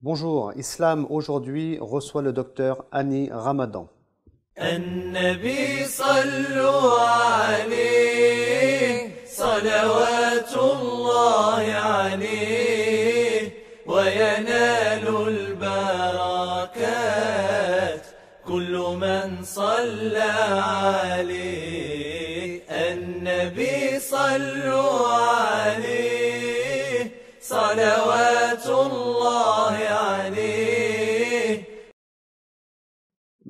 Bonjour, Islam aujourd'hui reçoit le docteur Annie Ramadan. Anbi sallu alayhi salawatullah alayhi wa yanal barakat kullu man salla alayhi anbi sallu alayhi sala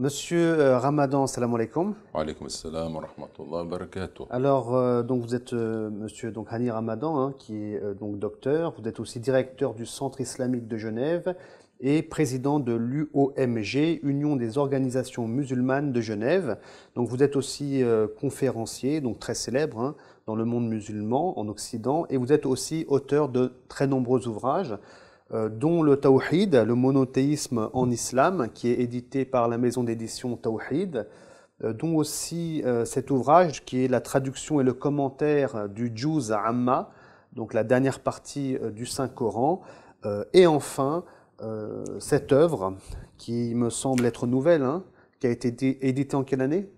Monsieur euh, Ramadan, salam alaikum. Alaykum salam wa rahmatullah wa barakatuh. Alors, euh, donc vous êtes euh, monsieur donc Hani Ramadan, hein, qui est donc docteur. Vous êtes aussi directeur du Centre islamique de Genève et président de l'UOMG, Union des organisations musulmanes de Genève. Donc vous êtes aussi conférencier, donc très célèbre hein, dans le monde musulman en Occident, et vous êtes aussi auteur de très nombreux ouvrages. Euh, dont le Tawhid, le monothéisme en islam, qui est édité par la maison d'édition Tawhid, euh, dont aussi euh, cet ouvrage qui est la traduction et le commentaire du Juz Amma, donc la dernière partie du Saint-Coran, et enfin cette œuvre qui me semble être nouvelle, hein, qui a été éditée en quelle année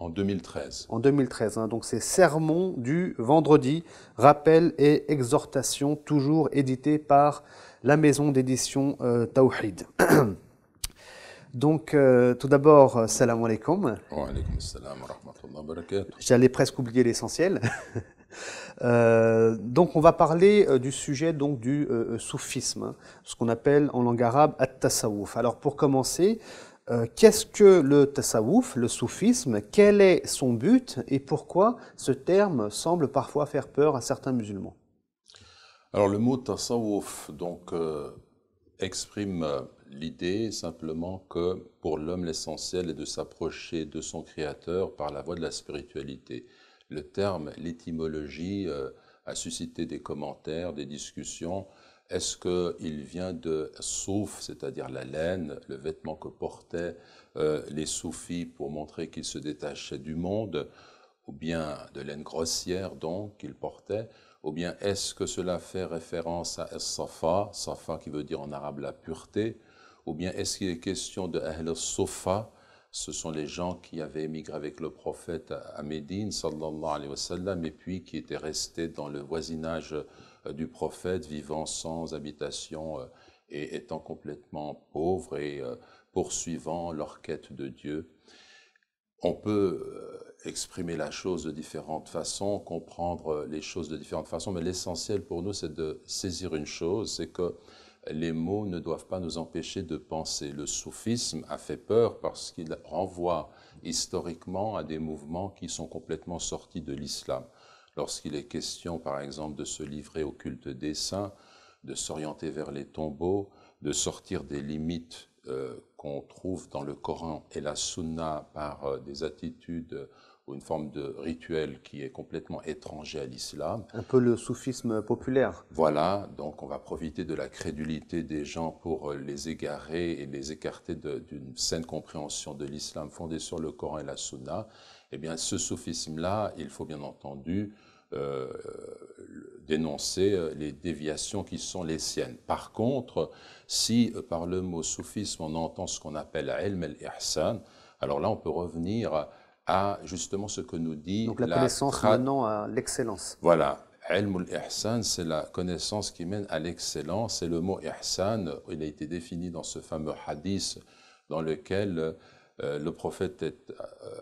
en 2013. En 2013, hein. donc c'est Sermon du vendredi, rappel et exhortation, toujours édité par la maison d'édition euh, Tawhid. Donc, euh, tout d'abord, euh, salam alaikum. Wa wa J'allais presque oublier l'essentiel. Euh, donc, on va parler du sujet donc du soufisme, hein. ce qu'on appelle en langue arabe at-tasawwuf. Alors, pour commencer, euh, qu'est-ce que le tasawwuf, le soufisme, quel est son but et pourquoi ce terme semble parfois faire peur à certains musulmans Alors le mot tasawwuf donc, euh, exprime euh, l'idée simplement que pour l'homme l'essentiel est de s'approcher de son créateur par la voie de la spiritualité. Le terme, l'étymologie a suscité des commentaires, des discussions. Est-ce qu'il vient de souf, c'est-à-dire la laine, le vêtement que portaient euh, les soufis pour montrer qu'ils se détachaient du monde, ou bien de laine grossière donc qu'ils portaient, ou bien est-ce que cela fait référence à Safa, Safa qui veut dire en arabe la pureté, ou bien est-ce qu'il est question de Ahl Sofa, ce sont les gens qui avaient émigré avec le prophète à Médine, sallallahu alayhi wa sallam, et puis qui étaient restés dans le voisinage euh, du prophète vivant sans habitation euh, et étant complètement pauvre et euh, poursuivant leur quête de Dieu. On peut exprimer la chose de différentes façons, comprendre les choses de différentes façons, mais l'essentiel pour nous, c'est de saisir une chose, c'est que les mots ne doivent pas nous empêcher de penser. Le soufisme a fait peur parce qu'il renvoie historiquement à des mouvements qui sont complètement sortis de l'islam lorsqu'il est question, par exemple, de se livrer au culte des saints, de s'orienter vers les tombeaux, de sortir des limites euh, qu'on trouve dans le Coran et la Sunna par euh, des attitudes ou une forme de rituel qui est complètement étranger à l'islam. Un peu le soufisme populaire. Voilà, donc on va profiter de la crédulité des gens pour euh, les égarer et les écarter d'une saine compréhension de l'islam fondée sur le Coran et la Sunna. Eh bien, ce soufisme-là, il faut bien entendu euh, euh, dénoncer euh, les déviations qui sont les siennes. Par contre, si par le mot soufisme on entend ce qu'on appelle ilm al-ihsan, alors là on peut revenir à justement ce que nous dit Donc la, la connaissance menant à l'excellence. Voilà. Ilm al-ihsan, c'est la connaissance qui mène à l'excellence et le mot ihsan, il a été défini dans ce fameux hadith dans lequel euh, le prophète est euh,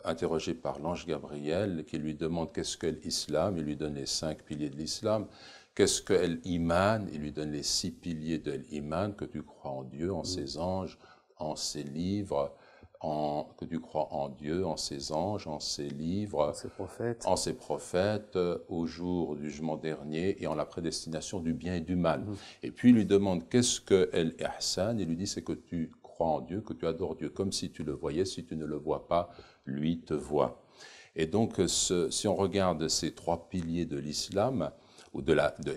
interrogé par l'ange Gabriel qui lui demande qu'est-ce que l'islam, il lui donne les cinq piliers de l'islam. Qu'est-ce que l'iman Il lui donne les six piliers de l'iman, que tu crois en Dieu, en ses mm. anges, en ses livres, en, que tu crois en Dieu, en ses anges, en ses livres, en ses prophètes, euh, au jour du jugement dernier et en la prédestination du bien et du mal. Mm. Et puis il lui demande qu'est-ce que l'ihsan Il lui dit c'est que tu crois en Dieu, que tu adores Dieu comme si tu le voyais, si tu ne le vois pas, lui te voit. Et donc, ce, si on regarde ces trois piliers de l'islam, ou de la de,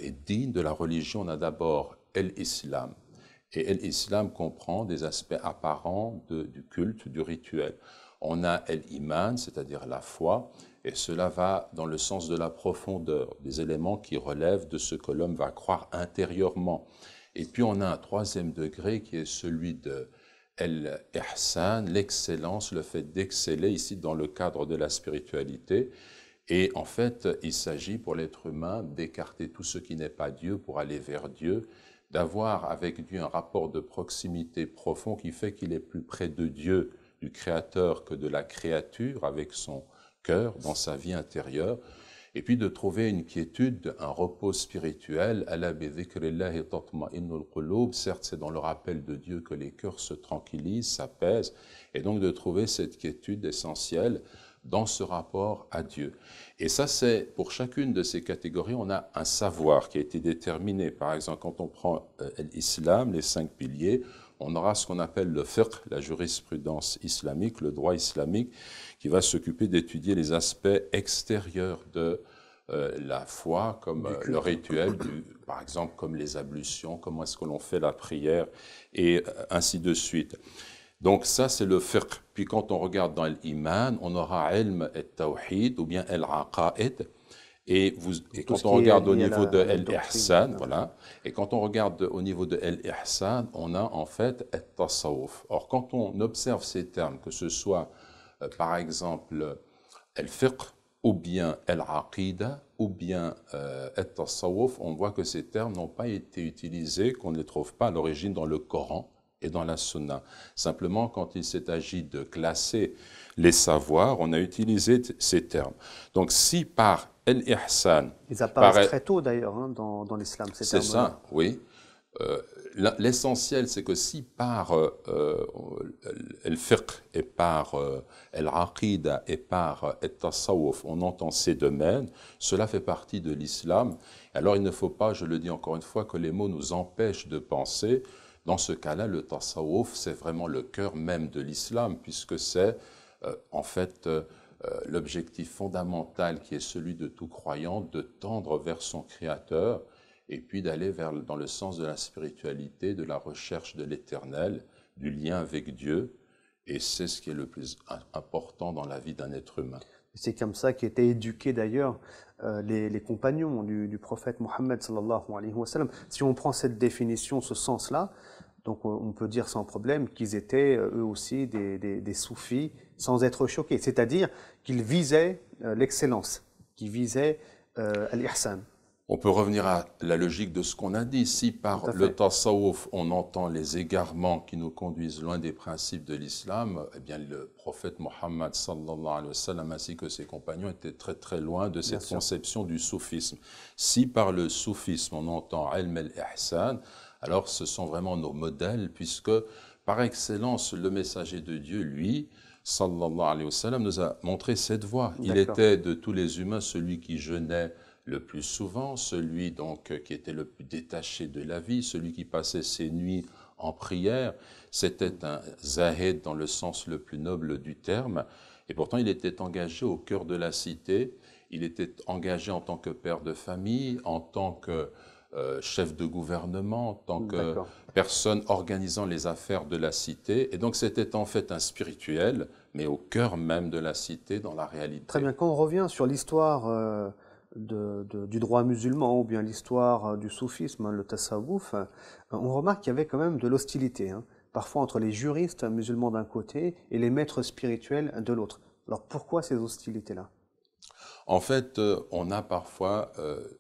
de la religion, on a d'abord l'islam. Et l'islam comprend des aspects apparents de, du culte, du rituel. On a l'iman, c'est-à-dire la foi, et cela va dans le sens de la profondeur, des éléments qui relèvent de ce que l'homme va croire intérieurement. Et puis on a un troisième degré qui est celui de l'excellence, le fait d'exceller ici dans le cadre de la spiritualité. Et en fait, il s'agit pour l'être humain d'écarter tout ce qui n'est pas Dieu pour aller vers Dieu, d'avoir avec Dieu un rapport de proximité profond qui fait qu'il est plus près de Dieu, du Créateur, que de la créature, avec son cœur, dans sa vie intérieure et puis de trouver une quiétude, un repos spirituel. Certes, c'est dans le rappel de Dieu que les cœurs se tranquillisent, s'apaisent, et donc de trouver cette quiétude essentielle dans ce rapport à Dieu. Et ça, c'est pour chacune de ces catégories, on a un savoir qui a été déterminé. Par exemple, quand on prend euh, l'islam, les cinq piliers, on aura ce qu'on appelle le fiqh, la jurisprudence islamique, le droit islamique, qui va s'occuper d'étudier les aspects extérieurs de euh, la foi, comme euh, le rituel, par exemple, comme les ablutions, comment est-ce que l'on fait la prière, et euh, ainsi de suite. Donc ça, c'est le fiqh. Puis quand on regarde dans l'iman, on aura ilm et tawhid, ou bien el et et, vous, quand on regarde au niveau de Ihsan, voilà, et quand on regarde au niveau de Ihsan, on a en fait Tasawuf. Or, quand on observe ces termes, que ce soit euh, par exemple El fiqh ou bien El aqida ou bien euh, Al-Tasawuf, on voit que ces termes n'ont pas été utilisés, qu'on ne les trouve pas à l'origine dans le Coran et dans la Sunna. Simplement, quand il s'est agi de classer les savoirs, on a utilisé ces termes. Donc si par el ihsan Ils apparaissent très tôt d'ailleurs hein, dans, l'islam, ces termes. C'est ça, oui. Euh, l'essentiel, c'est que si par el euh, euh, firq et par el l'aqida et par el tasawwuf, on entend ces domaines, cela fait partie de l'islam. Alors il ne faut pas, je le dis encore une fois, que les mots nous empêchent de penser. Dans ce cas-là, le tasawwuf, c'est vraiment le cœur même de l'islam, puisque c'est euh, en fait, euh, euh, l'objectif fondamental qui est celui de tout croyant, de tendre vers son Créateur et puis d'aller dans le sens de la spiritualité, de la recherche de l'éternel, du lien avec Dieu. Et c'est ce qui est le plus important dans la vie d'un être humain. C'est comme ça qu'étaient éduqués d'ailleurs les, compagnons du, prophète Mohammed Si on prend cette définition, ce sens-là, donc on peut dire sans problème qu'ils étaient eux aussi des soufis sans être choqué. C'est-à-dire qu'il visait euh, l'excellence, qu'il visait euh, al On peut revenir à la logique de ce qu'on a dit. Si par le tasawwuf, on entend les égarements qui nous conduisent loin des principes de l'islam, eh bien le prophète Mohammed sallallahu alayhi ainsi que ses compagnons étaient très très loin de cette conception du soufisme. Si par le soufisme, on entend ilm al-ihsan, alors ce sont vraiment nos modèles puisque par excellence, le messager de Dieu, lui, sallallahu alayhi wa nous a montré cette voie. Il était de tous les humains celui qui jeûnait le plus souvent, celui donc euh, qui était le plus détaché de la vie, celui qui passait ses nuits en prière. C'était un zahed dans le sens le plus noble du terme. Et pourtant, il était engagé au cœur de la cité. Il était engagé en tant que père de famille, en tant que euh, chef de gouvernement, en tant que personne organisant les affaires de la cité. Et donc, c'était en fait un spirituel mais au cœur même de la cité, dans la réalité. Très bien, quand on revient sur l'histoire euh, du droit musulman ou bien l'histoire euh, du soufisme, hein, le tasawwuf, euh, on remarque qu'il y avait quand même de l'hostilité, hein, parfois entre les juristes musulmans d'un côté et les maîtres spirituels de l'autre. Alors pourquoi ces hostilités-là en fait, on a parfois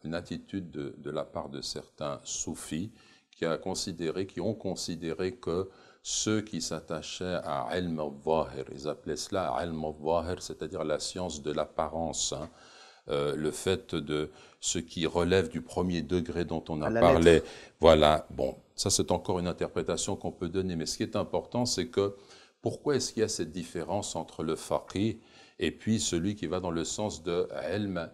une attitude de, de, la part de certains soufis qui, a considéré, qui ont considéré que ceux qui s'attachaient à ilm al-zahir. Ils appelaient cela ilm al cest c'est-à-dire la science de l'apparence. Hein. Euh, le fait de ce qui relève du premier degré dont on a parlé. Voilà, bon, ça c'est encore une interprétation qu'on peut donner, mais ce qui est important, c'est que pourquoi est-ce qu'il y a cette différence entre le faqih et puis celui qui va dans le sens de ilm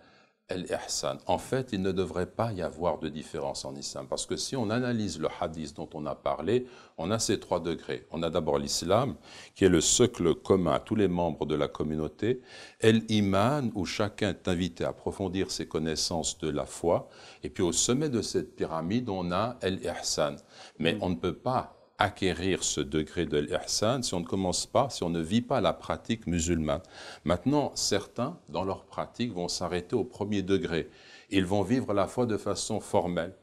en fait, il ne devrait pas y avoir de différence en islam, parce que si on analyse le hadith dont on a parlé, on a ces trois degrés. On a d'abord l'islam, qui est le socle commun à tous les membres de la communauté, El-iman, où chacun est invité à approfondir ses connaissances de la foi, et puis au sommet de cette pyramide, on a el ihsan Mais mm. on ne peut pas acquérir ce degré de l'ihsan si on ne commence pas, si on ne vit pas la pratique musulmane. Maintenant, certains, dans leur pratique, vont s'arrêter au premier degré. Ils vont vivre la foi de façon formelle.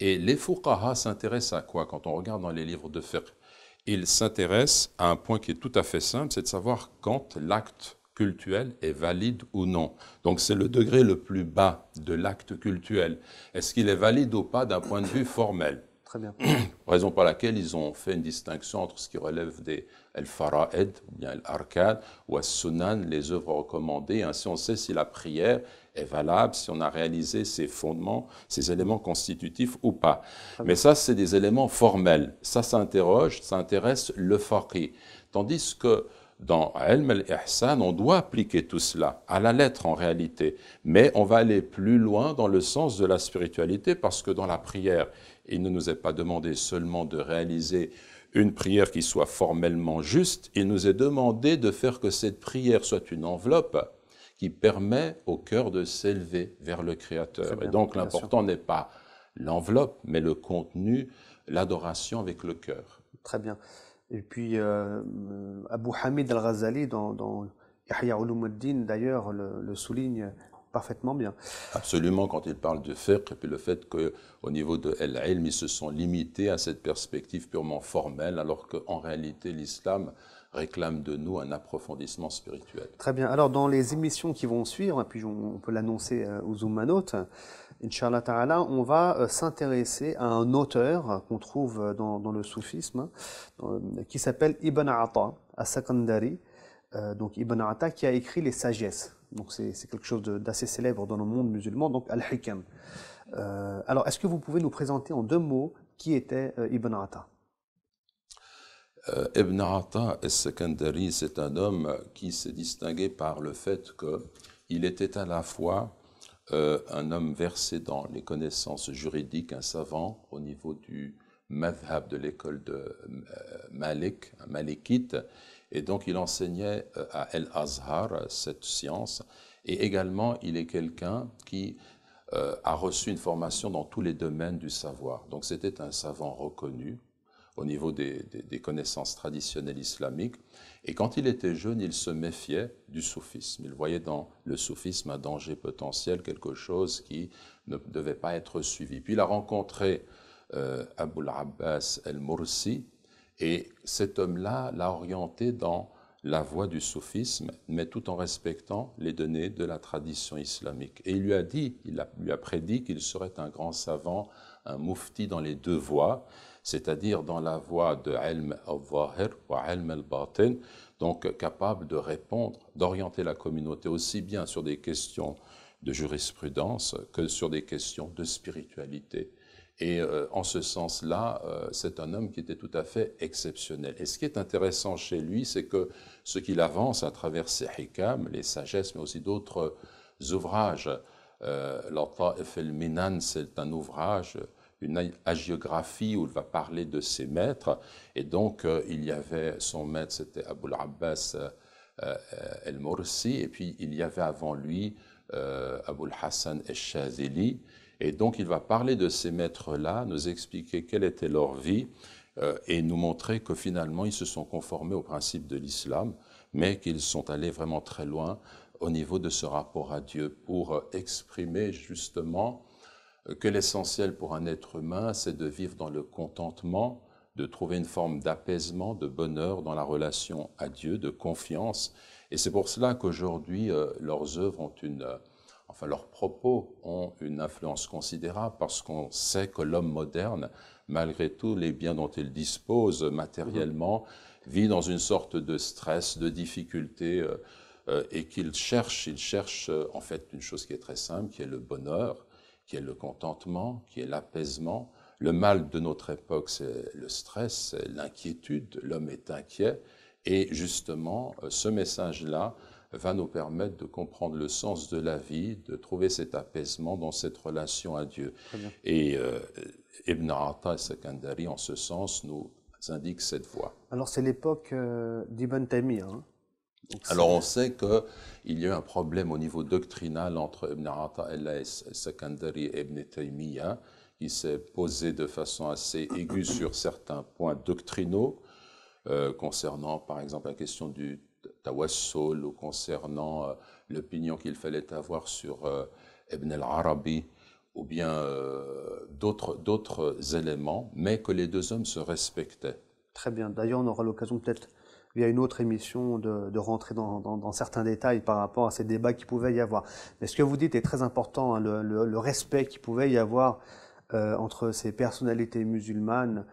Et les fuqaha s'intéressent à quoi quand on regarde dans les livres de fiqh Ils s'intéressent à un point qui est tout à fait simple, c'est de savoir quand l'acte cultuel est valide ou non. Donc c'est le degré le plus bas de l'acte cultuel. Est-ce qu'il est valide ou pas d'un point de vue formel Raison pour laquelle ils ont fait une distinction entre ce qui relève des al faraed ou bien al-arkad, ou as-sunan, les œuvres recommandées. Ainsi, on sait si la prière est valable, si on a réalisé ses fondements, ses éléments constitutifs ou pas. Mais ça, c'est des éléments formels. Ça, s'interroge, ça intéresse le faqih. Tandis que dans al al-Ihsan, on doit appliquer tout cela à la lettre en réalité, mais on va aller plus loin dans le sens de la spiritualité parce que dans la prière, il ne nous est pas demandé seulement de réaliser une prière qui soit formellement juste, il nous est demandé de faire que cette prière soit une enveloppe qui permet au cœur de s'élever vers le Créateur. Et donc l'important n'est pas l'enveloppe, mais le contenu, l'adoration avec le cœur. Très bien. Et puis, euh, Abu Hamid al-Ghazali, dans, dans Yahya Ulumuddin, d'ailleurs, le, souligne parfaitement bien. Absolument, quand il parle de fiqh, et puis le fait qu'au niveau de l'ilm, ils se sont limités à cette perspective purement formelle, alors qu'en réalité, l'islam réclame de nous un approfondissement spirituel. Très bien. Alors, dans les émissions qui vont suivre, et puis on peut l'annoncer euh, aux Oumanotes, Inch'Allah Ta'ala, on va euh, s'intéresser à un auteur qu'on trouve euh, dans, le soufisme, qui s'appelle Ibn Ata, à Sakandari. Euh, donc Ibn Atta, qui a écrit les sagesses. Donc c'est quelque chose d'assez célèbre dans le monde musulman, donc Al-Hikam. Euh, alors, est-ce que vous pouvez nous présenter en deux mots qui était euh, Ibn Atta Ibn Atta al-Sakandari, c'est un homme qui s'est distingué par le fait qu'il était à la fois un homme versé dans les connaissances juridiques, un savant au niveau du madhab de l'école de Malik, un malikite, et donc il enseignait euh, à El Azhar euh, cette science. Et également, il est quelqu'un qui euh, a reçu une formation dans tous les domaines du savoir. Donc c'était un savant reconnu au niveau des, connaissances traditionnelles islamiques. Et quand il était jeune, il se méfiait du soufisme. Il voyait dans le soufisme un danger potentiel, quelque chose qui ne devait pas être suivi. Puis il a rencontré euh, Abul Abbas el-Mursi, et cet homme-là l'a orienté dans la voie du soufisme, mais tout en respectant les données de la tradition islamique. Et il lui a dit, il lui a prédit qu'il serait un grand savant, un mufti dans les deux voies, c'est-à-dire dans la voie de ilm al-zahir ou ilm al-batin, donc capable de répondre, d'orienter la communauté aussi bien sur des questions de jurisprudence que sur des questions de spiritualité. Et euh, en ce sens-là, euh, c'est un homme qui était tout à fait exceptionnel. Et ce qui est intéressant chez lui, c'est que ce qu'il avance à travers ses hikam, les sagesses, mais aussi d'autres ouvrages, euh, el-Minan, c'est un ouvrage, une hagiographie où il va parler de ses maîtres. Et donc, euh, il y avait son maître, c'était Abul Abbas el morsi et puis il y avait avant lui Abul Hassan el-Shazili. Et donc il va parler de ces maîtres-là, nous expliquer quelle était leur vie euh, et nous montrer que finalement ils se sont conformés aux principe de l'islam, mais qu'ils sont allés vraiment très loin au niveau de ce rapport à Dieu pour euh, exprimer justement euh, que l'essentiel pour un être humain, c'est de vivre dans le contentement, de trouver une forme d'apaisement, de bonheur dans la relation à Dieu, de confiance. Et c'est pour cela qu'aujourd'hui, leurs œuvres ont une enfin leurs propos ont une influence considérable parce qu'on sait que l'homme moderne, malgré tous les biens dont il dispose matériellement, vit dans une sorte de stress, de difficulté, euh, euh, et qu'il cherche, il cherche euh, en fait une chose qui est très simple, qui est le bonheur, qui est le contentement, qui est l'apaisement. Le mal de notre époque, c'est le stress, c'est l'inquiétude, l'homme est inquiet, et justement, ce message-là, va nous permettre de comprendre le sens de la vie, de trouver cet apaisement dans cette relation à Dieu. Et euh, Ibn Arata et Sakandari, en ce sens, nous indiquent cette voie. Alors c'est l'époque euh, d'Ibn Taymiyyah. Hein. alors on sait qu'il y a eu un problème au niveau doctrinal entre Ibn Arata et Sakandari et Ibn Taymiyyah, qui s'est posé de façon assez aiguë sur certains points doctrinaux, euh, concernant par exemple la question du tawassul ou concernant euh, l'opinion qu'il fallait avoir sur euh, Ibn al-Arabi ou bien euh, d'autres d'autres éléments, mais que les deux hommes se respectaient. Très bien. D'ailleurs, on aura l'occasion peut-être via une autre émission de, rentrer dans, certains détails par rapport à ces débats qui pouvaient y avoir. Mais ce que vous dites est très important, hein, le, respect qui pouvait y avoir entre ces personnalités musulmanes,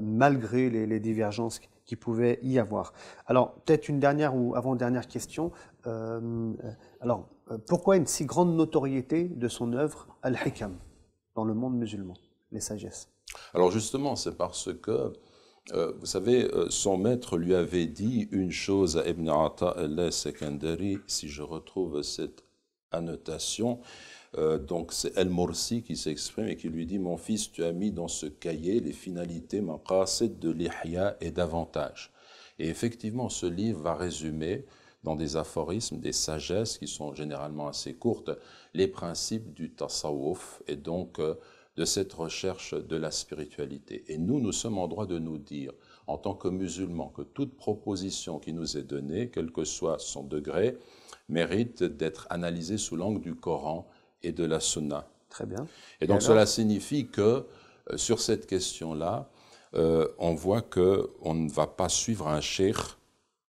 malgré les, les divergences qui pouvait y avoir. Alors, peut-être une dernière ou avant-dernière question. Euh, alors, euh, pourquoi une si grande notoriété de son œuvre Al-Hikam dans le monde musulman, les sagesses Alors justement, c'est parce que, euh, vous savez, son maître lui avait dit une chose à Ibn Atta al-Sekandari, si je retrouve cette annotation, euh, donc c'est El mursi qui s'exprime et qui lui dit Mon fils, tu as mis dans ce cahier les finalités, maqasid de l'Ihya et davantage. Et effectivement, ce livre va résumer dans des aphorismes, des sagesses qui sont généralement assez courtes, les principes du tasawwuf et donc euh, de cette recherche de la spiritualité. Et nous, nous sommes en droit de nous dire, en tant que musulmans, que toute proposition qui nous est donnée, quel que soit son degré, mérite d'être analysée sous l'angle du Coran et de la sunna. Très bien. Et donc cela signifie que euh, sur cette question-là, euh, on voit que on ne va pas suivre un cheikh,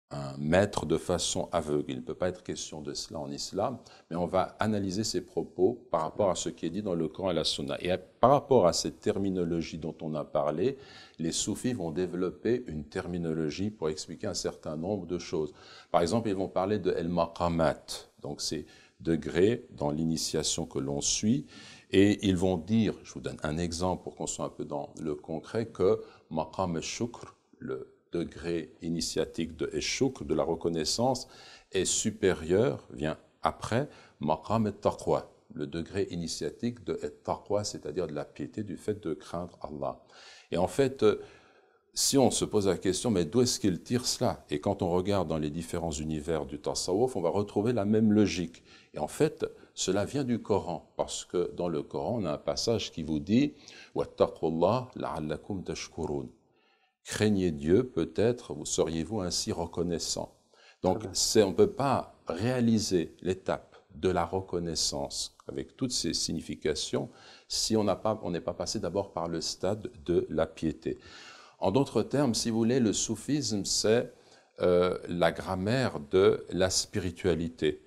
un maître de façon aveugle. Il ne peut pas être question de cela en islam, mais on va analyser ses propos par rapport à ce qui est dit dans le Coran et la Sunna. Et par rapport à cette terminologie dont on a parlé, les soufis vont développer une terminologie pour expliquer un certain nombre de choses. Par exemple, ils vont parler de el maqamat, donc c'est degré dans l'initiation que l'on suit. Et ils vont dire, je vous donne un exemple pour qu'on soit un peu dans le concret, que maqam shukr, le degré initiatique de shukr, de la reconnaissance, est supérieur, vient après, maqam taqwa, le degré initiatique de taqwa, c'est-à-dire de la piété, du fait de craindre Allah. Et en fait, si on se pose la question, mais d'où est-ce qu'il tire cela Et quand on regarde dans les différents univers du Tassawuf, on va retrouver la même logique. Et en fait, cela vient du Coran, parce que dans le Coran, on a un passage qui vous dit la'allakum tashkurun. Craignez Dieu, peut-être vous seriez-vous ainsi reconnaissant. Donc, on ne peut pas réaliser l'étape de la reconnaissance avec toutes ses significations si on n'est pas passé d'abord par le stade de la piété. En d'autres termes, si vous voulez, le soufisme, c'est euh, la grammaire de la spiritualité.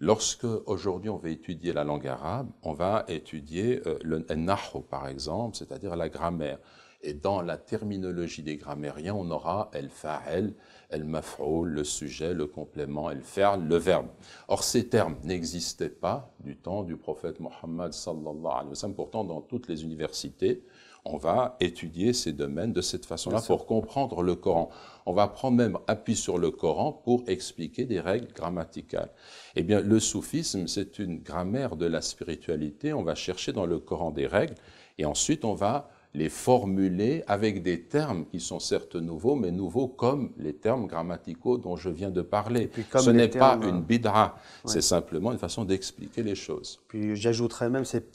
Lorsque aujourd'hui on va étudier la langue arabe, on va étudier euh, le nahu par exemple, c'est-à-dire la grammaire. Et dans la terminologie des grammairiens, on aura el fa'el, el maf'oul, le sujet, le complément, el fer le verbe. Or, ces termes n'existaient pas du temps du prophète Mohammed sallallahu alayhi wa sallam. Pourtant, dans toutes les universités, on va étudier ces domaines de cette façon-là pour comprendre le Coran. On va prendre même appui sur le Coran pour expliquer des règles grammaticales. Eh bien, le soufisme, c'est une grammaire de la spiritualité. On va chercher dans le Coran des règles et ensuite on va les formuler avec des termes qui sont certes nouveaux, mais nouveaux comme les termes grammaticaux dont je viens de parler. Ce n'est pas une bidra, euh, c'est simplement une façon d'expliquer les choses. Puis j'ajouterais même, c'est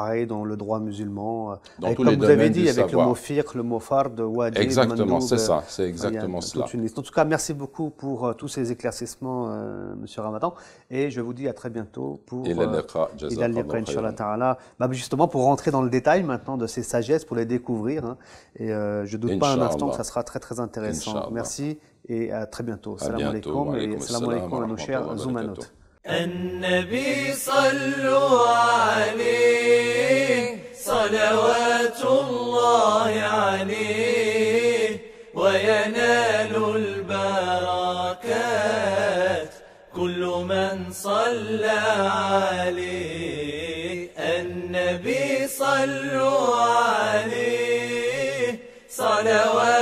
pareil dans le droit musulman. Euh, donc comme vous avez dit, avec le mot fiqh, le mot fard, Exactement, c'est ça, euh, c'est exactement cela. En tout cas, merci beaucoup pour euh, tous ces éclaircissements, M. Monsieur Ramadan, et je vous dis à très bientôt pour sur ta'ala. Bah, justement, pour rentrer dans le détail maintenant de ces sagesses, pour les découvrir, hein. et je ne doute pas un instant que ça sera très très intéressant. Merci et à très bientôt. salam et salam alaikum à nos chers zoumanotes. النبي صلوا عليه صلوات الله عليه وينال البركات كل من صلى عليه النبي صلوا عليه صلوات